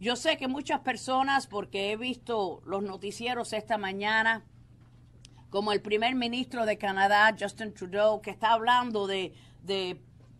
Yo sé que muchas personas, porque he visto los noticieros esta mañana, como el primer ministro de Canadá, Justin Trudeau, que está hablando de,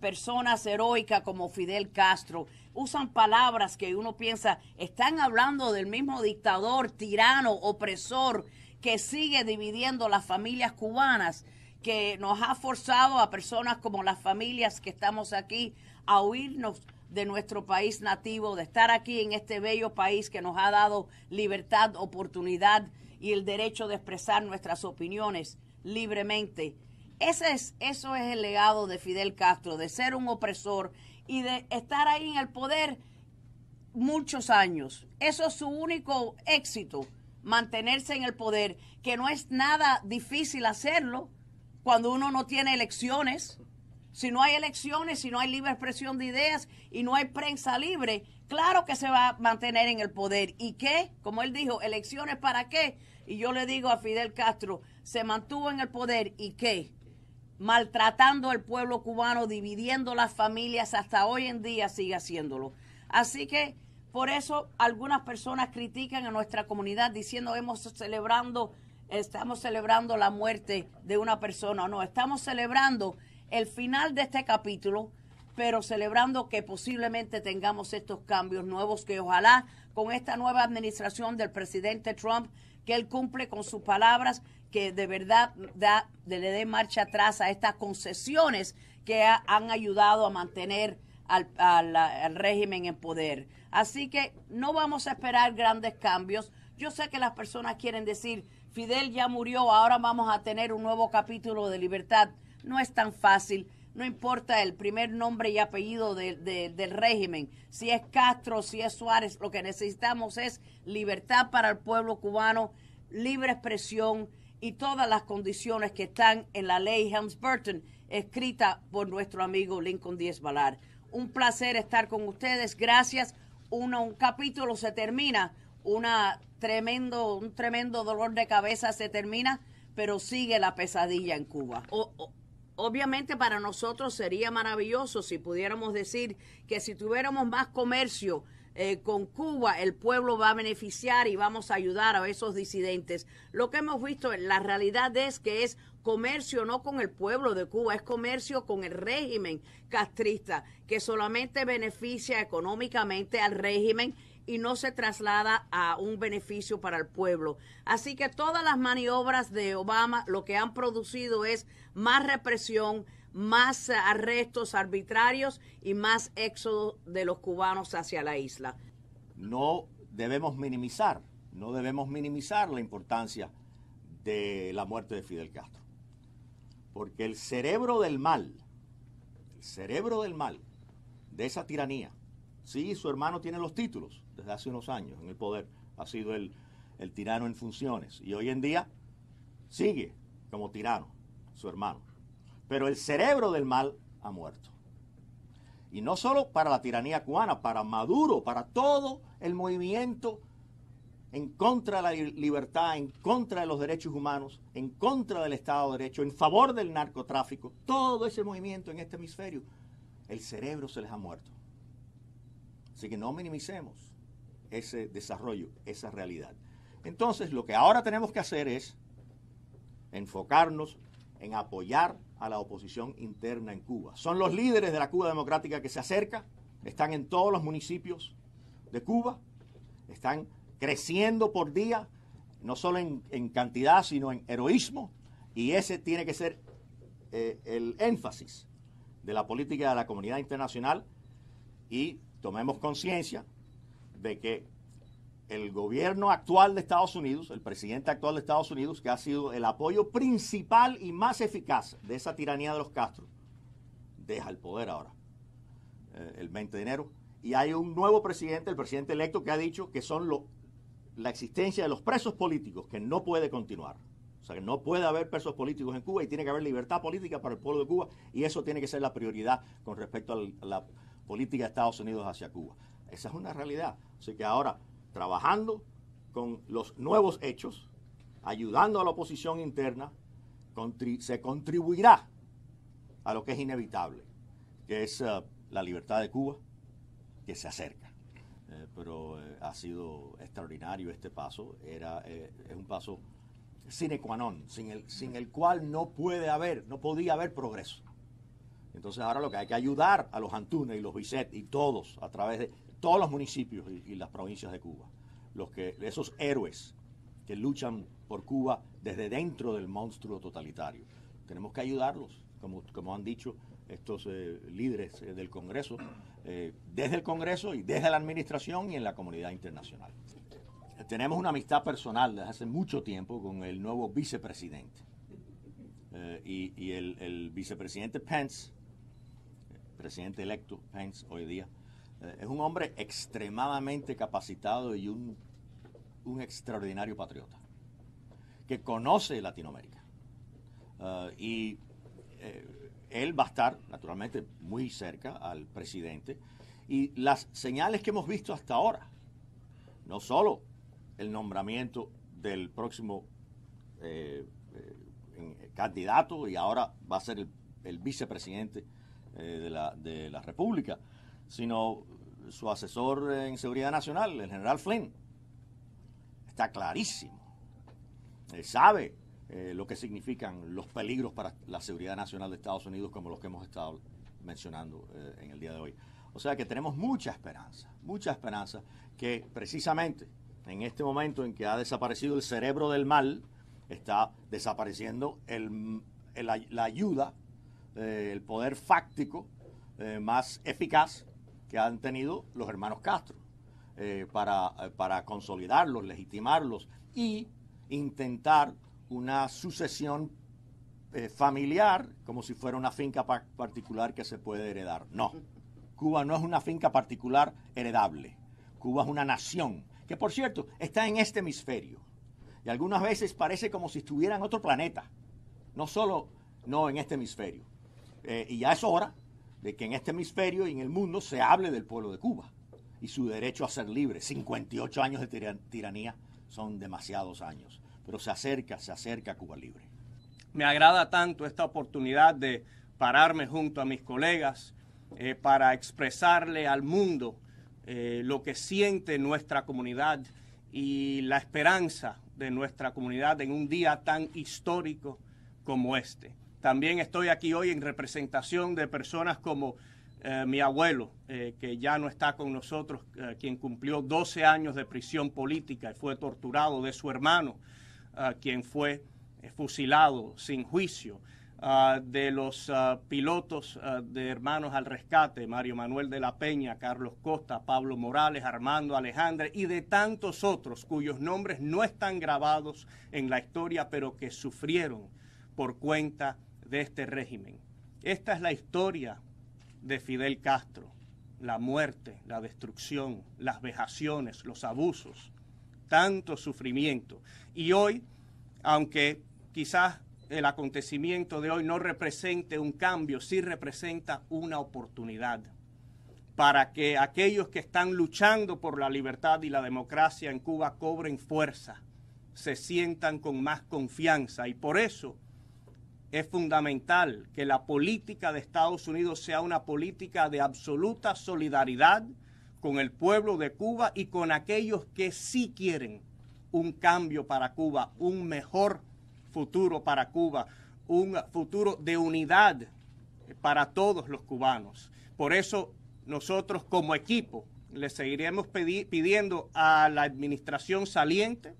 personas heroicas como Fidel Castro, usan palabras que uno piensa, están hablando del mismo dictador, tirano, opresor, que sigue dividiendo las familias cubanas, que nos ha forzado a personas como las familias que estamos aquí a huirnos de nuestro país nativo, de estar aquí en este bello país que nos ha dado libertad, oportunidad y el derecho de expresar nuestras opiniones libremente. Ese es, eso es el legado de Fidel Castro, de ser un opresor y de estar ahí en el poder muchos años. Eso es su único éxito, mantenerse en el poder, que no es nada difícil hacerlo cuando uno no tiene elecciones si no hay elecciones, si no hay libre expresión de ideas y no hay prensa libre, claro que se va a mantener en el poder. ¿Y qué? Como él dijo, elecciones para qué? Y yo le digo a Fidel Castro, se mantuvo en el poder y qué? Maltratando al pueblo cubano, dividiendo las familias, hasta hoy en día sigue haciéndolo. Así que por eso algunas personas critican a nuestra comunidad diciendo hemos celebrando, estamos celebrando la muerte de una persona. No, estamos celebrando el final de este capítulo, pero celebrando que posiblemente tengamos estos cambios nuevos que ojalá con esta nueva administración del presidente Trump, que él cumple con sus palabras, que de verdad le dé marcha atrás a estas concesiones que han ayudado a mantener al régimen en poder. Así que no vamos a esperar grandes cambios. Yo sé que las personas quieren decir, Fidel ya murió, ahora vamos a tener un nuevo capítulo de libertad no es tan fácil. No importa el primer nombre y apellido del régimen, si es Castro, si es Suárez, lo que necesitamos es libertad para el pueblo cubano, libre expresión y todas las condiciones que están en la ley Helms-Burton, escrita por nuestro amigo Lincoln Díez Valar. Un placer estar con ustedes, gracias. Uno, un capítulo se termina, una tremendo, un tremendo dolor de cabeza se termina, pero sigue la pesadilla en Cuba obviamente para nosotros sería maravilloso si pudiéramos decir que si tuviéramos más comercio eh, con Cuba, el pueblo va a beneficiar y vamos a ayudar a esos disidentes. Lo que hemos visto, la realidad es que es comercio no con el pueblo de Cuba, es comercio con el régimen castrista, que solamente beneficia económicamente al régimen y no se traslada a un beneficio para el pueblo. Así que todas las maniobras de Obama lo que han producido es más represión, más arrestos arbitrarios y más éxodo de los cubanos hacia la isla. No debemos minimizar, no debemos minimizar la importancia de la muerte de Fidel Castro. Porque el cerebro del mal, el cerebro del mal de esa tiranía, Sí, su hermano tiene los títulos desde hace unos años en el poder. Ha sido el, el tirano en funciones. Y hoy en día sigue como tirano, su hermano. Pero el cerebro del mal ha muerto. Y no solo para la tiranía cubana, para Maduro, para todo el movimiento en contra de la libertad, en contra de los derechos humanos, en contra del Estado de Derecho, en favor del narcotráfico, todo ese movimiento en este hemisferio, el cerebro se les ha muerto. Así que no minimicemos ese desarrollo, esa realidad. Entonces, lo que ahora tenemos que hacer es enfocarnos en apoyar a la oposición interna en Cuba. Son los líderes de la Cuba democrática que se acerca, están en todos los municipios de Cuba, están creciendo por día, no solo en, cantidad, sino en heroísmo, y ese tiene que ser eh, el énfasis de la política de la comunidad internacional y tomemos conciencia de que el gobierno actual de Estados Unidos, el presidente actual de Estados Unidos, que ha sido el apoyo principal y más eficaz de esa tiranía de los Castro, deja el poder ahora, eh, el 20 de enero, y hay un nuevo presidente, el presidente electo, que ha dicho que son la existencia de los presos políticos, que no puede continuar. O sea, que no puede haber presos políticos en Cuba y tiene que haber libertad política para el pueblo de Cuba y eso tiene que ser la prioridad con respecto a la política de Estados Unidos hacia Cuba. Esa es una realidad. Así que ahora, trabajando con los nuevos hechos, ayudando a la oposición interna, se contribuirá a lo que es inevitable, que es eh, la libertad de Cuba, que se acerca. Eh, pero eh, ha sido extraordinario este paso, Era, es un paso sine qua non, sin el, sin el cual no puede haber, no podía haber progreso. Entonces ahora lo que hay que ayudar a los Antunes y los Bicet y todos, a través de todos los municipios y, las provincias de Cuba, los que, esos héroes que luchan por Cuba desde dentro del monstruo totalitario. Tenemos que ayudarlos, como, han dicho estos eh, líderes eh, del Congreso, eh, desde el Congreso y desde la Administración y en la comunidad internacional. Tenemos una amistad personal desde hace mucho tiempo con el nuevo vicepresidente. y, el, el vicepresidente Pence presidente electo Pence hoy día, eh, es un hombre extremadamente capacitado y un, extraordinario patriota, que conoce Latinoamérica. Eh, y eh, él va a estar, naturalmente, muy cerca al presidente. Y las señales que hemos visto hasta ahora, no solo el nombramiento del próximo candidato y ahora va a ser el vicepresidente eh, de, la, República, sino su asesor en seguridad nacional, el general Flynn. Está clarísimo. sabe eh, lo que significan los peligros para la seguridad nacional de Estados Unidos como los que hemos estado mencionando eh, en el día de hoy. O sea que tenemos mucha esperanza, mucha esperanza que precisamente en este momento en que ha desaparecido el cerebro del mal, está desapareciendo la ayuda el poder fáctico eh, más eficaz que han tenido los hermanos Castro eh, eh, para, consolidarlos, legitimarlos y intentar una sucesión familiar como si fuera una finca particular que se puede heredar. No, Cuba no es una finca particular heredable. Cuba es una nación que, por cierto, está en este hemisferio. Y algunas veces parece como si estuviera en otro planeta, no solo no en este hemisferio. Eh, y ya es hora de que en este hemisferio y en el mundo se hable del pueblo de Cuba y su derecho a ser libre. 58 años de tiranía son demasiados años, pero se acerca, se acerca a Cuba libre. Me agrada tanto esta oportunidad de pararme junto a mis colegas eh, para expresarle al mundo eh, lo que siente nuestra comunidad y la esperanza de nuestra comunidad en un día tan histórico como este. También estoy aquí hoy en representación de personas como eh, mi abuelo, eh, que ya no está con nosotros, eh, quien cumplió 12 años de prisión política y fue torturado, de su hermano, quien fue fusilado sin juicio, ah, de los ah, pilotos ah, de Hermanos al Rescate, Mario Manuel de la Peña, Carlos Costa, Pablo Morales, Armando Alejandre y de tantos otros cuyos nombres no están grabados en la historia, pero que sufrieron por cuenta de de este régimen. Esta es la historia de Fidel Castro, la muerte, la destrucción, las vejaciones, los abusos, tanto sufrimiento. Y hoy, aunque quizás el acontecimiento de hoy no represente un cambio, sí representa una oportunidad para que aquellos que están luchando por la libertad y la democracia en Cuba cobren fuerza, se sientan con más confianza. Y por eso es fundamental que la política de Estados Unidos sea una política de absoluta solidaridad con el pueblo de Cuba y con aquellos que sí quieren un cambio para Cuba, un mejor futuro para Cuba, un futuro de unidad para todos los cubanos. Por eso nosotros como equipo le seguiremos pidiendo a la administración saliente,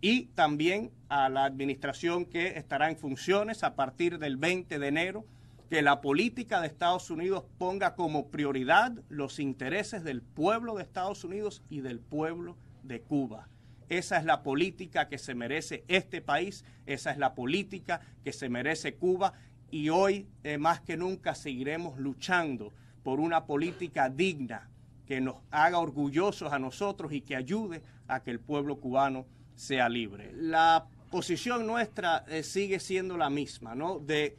y también a la administración que estará en funciones a partir del 20 de enero, que la política de Estados Unidos ponga como prioridad los intereses del pueblo de Estados Unidos y del pueblo de Cuba. Esa es la política que se merece este país, esa es la política que se merece Cuba y hoy eh, más que nunca seguiremos luchando por una política digna que nos haga orgullosos a nosotros y que ayude a que el pueblo cubano sea libre. La posición nuestra eh, sigue siendo la misma, ¿no? De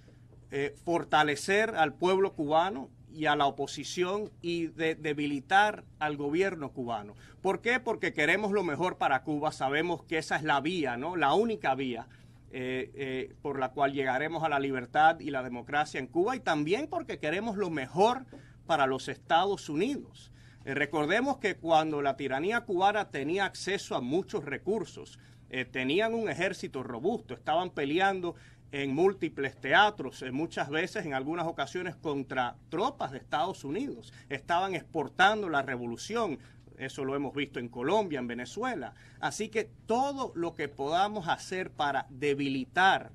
eh, fortalecer al pueblo cubano y a la oposición y de debilitar al gobierno cubano. ¿Por qué? Porque queremos lo mejor para Cuba, sabemos que esa es la vía, ¿no? La única vía eh, por la cual llegaremos a la libertad y la democracia en Cuba y también porque queremos lo mejor para los Estados Unidos. Eh, recordemos que cuando la tiranía cubana tenía acceso a muchos recursos, eh, tenían un ejército robusto, estaban peleando en múltiples teatros, eh, muchas veces en algunas ocasiones contra tropas de Estados Unidos, estaban exportando la revolución, eso lo hemos visto en Colombia, en Venezuela. Así que todo lo que podamos hacer para debilitar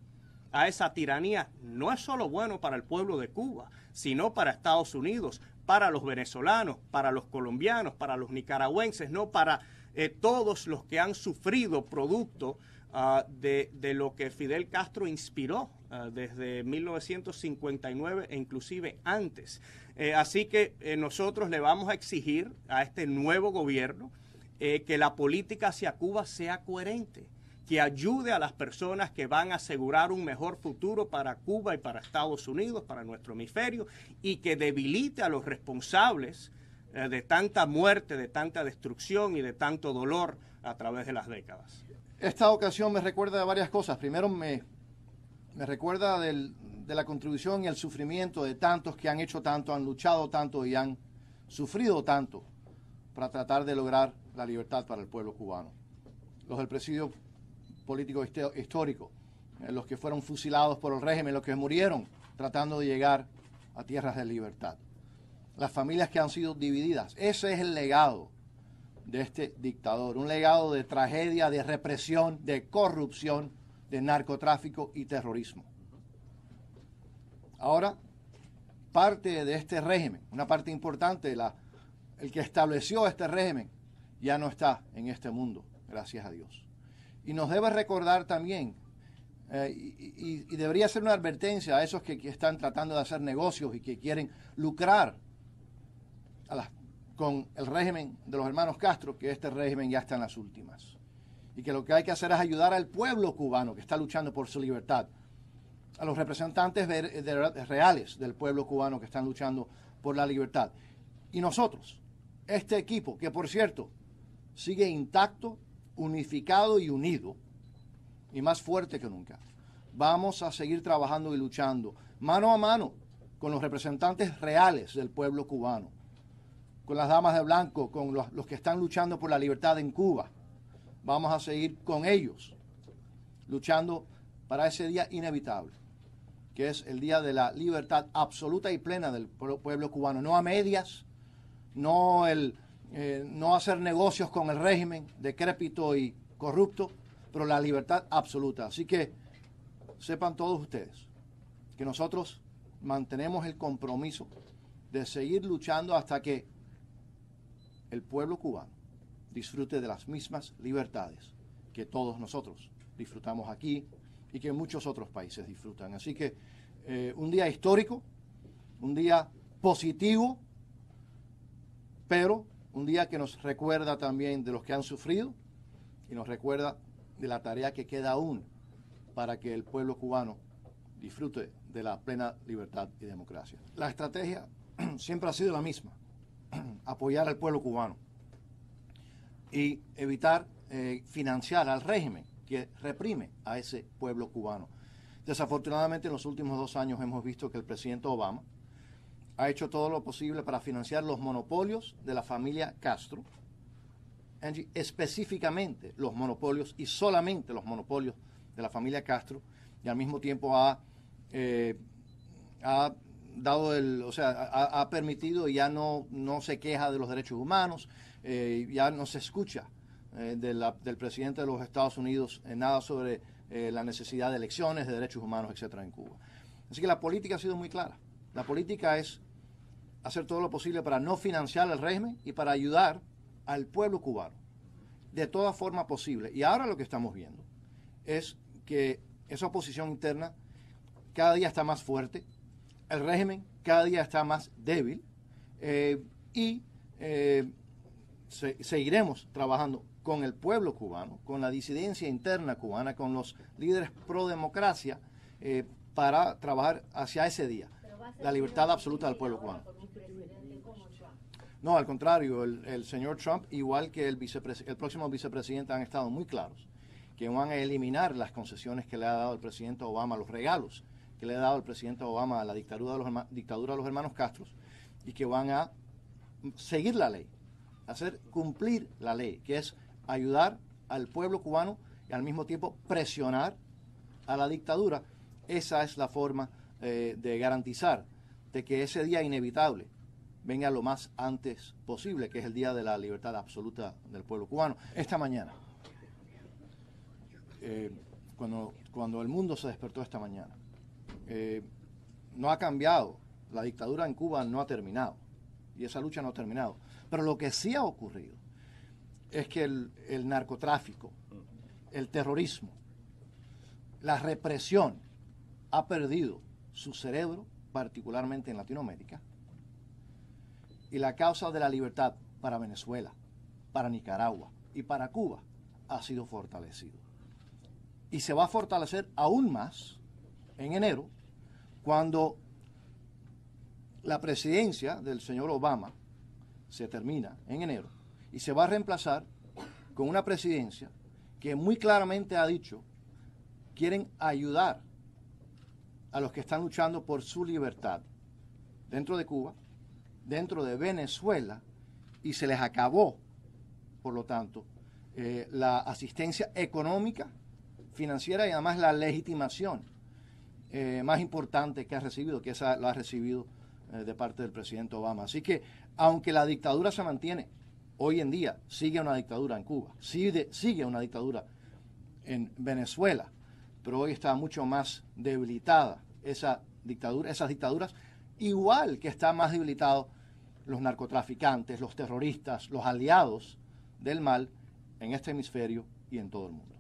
a esa tiranía no es solo bueno para el pueblo de Cuba, sino para Estados Unidos, para los venezolanos, para los colombianos, para los nicaragüenses, no para eh, todos los que han sufrido producto ah, de, lo que Fidel Castro inspiró ah, desde 1959 e inclusive antes. Eh, así que eh, nosotros le vamos a exigir a este nuevo gobierno que la política hacia Cuba sea coherente que ayude a las personas que van a asegurar un mejor futuro para Cuba y para Estados Unidos, para nuestro hemisferio, y que debilite a los responsables eh, de tanta muerte, de tanta destrucción y de tanto dolor a través de las décadas. Esta ocasión me recuerda de varias cosas. Primero me, me recuerda de la contribución y el sufrimiento de tantos que han hecho tanto, han luchado tanto y han sufrido tanto para tratar de lograr la libertad para el pueblo cubano. Los del presidio políticos históricos, eh, los que fueron fusilados por el régimen, los que murieron tratando de llegar a tierras de libertad, las familias que han sido divididas. Ese es el legado de este dictador, un legado de tragedia, de represión, de corrupción, de narcotráfico y terrorismo. Ahora, parte de este régimen, una parte importante, la, el que estableció este régimen, ya no está en este mundo, gracias a Dios. Y nos debe recordar también, eh, y, debería ser una advertencia a esos que, están tratando de hacer negocios y que quieren lucrar con el régimen de los hermanos Castro, que este régimen ya está en las últimas. Y que lo que hay que hacer es ayudar al pueblo cubano que está luchando por su libertad, a los representantes reales del pueblo cubano que están luchando por la libertad. Y nosotros, este equipo, que por cierto sigue intacto, unificado y unido y más fuerte que nunca. Vamos a seguir trabajando y luchando mano a mano con los representantes reales del pueblo cubano, con las damas de blanco, con los, que están luchando por la libertad en Cuba. Vamos a seguir con ellos, luchando para ese día inevitable, que es el día de la libertad absoluta y plena del pueblo cubano, no a medias, no el eh, no hacer negocios con el régimen decrépito y corrupto, pero la libertad absoluta. Así que sepan todos ustedes que nosotros mantenemos el compromiso de seguir luchando hasta que el pueblo cubano disfrute de las mismas libertades que todos nosotros disfrutamos aquí y que muchos otros países disfrutan. Así que eh, un día histórico, un día positivo, pero un día que nos recuerda también de los que han sufrido y nos recuerda de la tarea que queda aún para que el pueblo cubano disfrute de la plena libertad y democracia. La estrategia siempre ha sido la misma, apoyar al pueblo cubano y evitar eh, financiar al régimen que reprime a ese pueblo cubano. Desafortunadamente en los últimos dos años hemos visto que el presidente Obama ha hecho todo lo posible para financiar los monopolios de la familia Castro, específicamente los monopolios y solamente los monopolios de la familia Castro, y al mismo tiempo ha, eh, ha dado el, o sea, ha, ha, permitido ya no, no se queja de los derechos humanos, eh, ya no se escucha eh, del presidente de los Estados Unidos nada sobre eh, la necesidad de elecciones, de derechos humanos, etcétera, en Cuba. Así que la política ha sido muy clara. La política es hacer todo lo posible para no financiar el régimen y para ayudar al pueblo cubano de toda forma posible. Y ahora lo que estamos viendo es que esa oposición interna cada día está más fuerte, el régimen cada día está más débil eh, y eh, seguiremos trabajando con el pueblo cubano, con la disidencia interna cubana, con los líderes pro democracia eh, para trabajar hacia ese día, la libertad absoluta del pueblo cubano. No, al contrario, el, señor Trump, igual que el, el próximo vicepresidente, han estado muy claros que van a eliminar las concesiones que le ha dado el presidente Obama, los regalos que le ha dado el presidente Obama a la dictadura de los, hermanos, los hermanos Castro y que van a seguir la ley, hacer cumplir la ley, que es ayudar al pueblo cubano y al mismo tiempo presionar a la dictadura. Esa es la forma eh, de garantizar de que ese día inevitable venga lo más antes posible, que es el Día de la Libertad Absoluta del Pueblo Cubano. Esta mañana, eh, cuando, cuando el mundo se despertó esta mañana, eh, no ha cambiado, la dictadura en Cuba no ha terminado, y esa lucha no ha terminado. Pero lo que sí ha ocurrido es que el narcotráfico, el terrorismo, la represión ha perdido su cerebro, particularmente en Latinoamérica, y la causa de la libertad para Venezuela, para Nicaragua y para Cuba ha sido fortalecido. Y se va a fortalecer aún más en enero, cuando la presidencia del señor Obama se termina en enero y se va a reemplazar con una presidencia que muy claramente ha dicho quieren ayudar a los que están luchando por su libertad dentro de Cuba dentro de Venezuela y se les acabó, por lo tanto, eh, la asistencia económica, financiera y además la legitimación eh, más importante que ha recibido, que esa lo ha recibido eh, de parte del presidente Obama. Así que, aunque la dictadura se mantiene, hoy en día sigue una dictadura en Cuba, sigue, sigue una dictadura en Venezuela, pero hoy está mucho más debilitada esa dictadura, esas dictaduras, igual que está más debilitado los narcotraficantes, los terroristas, los aliados del mal en este hemisferio y en todo el mundo.